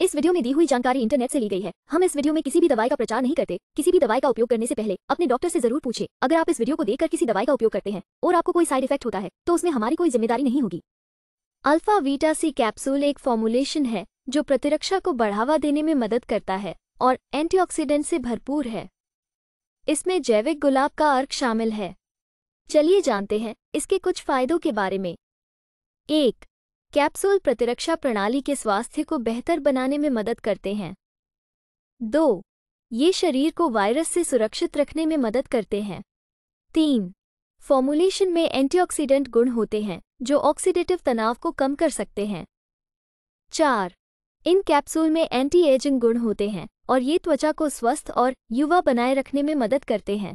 इस वीडियो में दी हुई जानकारी इंटरनेट से ली गई है हम इस वीडियो में किसी भी दवाई का प्रचार नहीं करते किसी भी दवाई का उपयोग करने से पहले अपने डॉक्टर से जरूर पूछे अगर आप इस वीडियो को देखकर किसी दवाई का उपयोग करते हैं और आपको कोई साइड इफेक्ट होता है तो उसमें हमारी कोई जिम्मेदारी नहीं होगी अल्फा वीटा सी कैप्सूल एक फॉर्मुलेशन है जो प्रतिरक्षा को बढ़ावा देने में मदद करता है और एंटीऑक्सीडेंट से भरपूर है इसमें जैविक गुलाब का अर्क शामिल है चलिए जानते हैं इसके कुछ फायदों के बारे में एक कैप्सूल प्रतिरक्षा प्रणाली के स्वास्थ्य को बेहतर बनाने में मदद करते हैं दो ये शरीर को वायरस से सुरक्षित रखने में मदद करते हैं तीन फॉर्मुलेशन में एंटीऑक्सीडेंट गुण होते हैं जो ऑक्सीडेटिव तनाव को कम कर सकते हैं चार इन कैप्सूल में एंटी एजिंग गुण होते हैं और ये त्वचा को स्वस्थ और युवा बनाए रखने में मदद करते हैं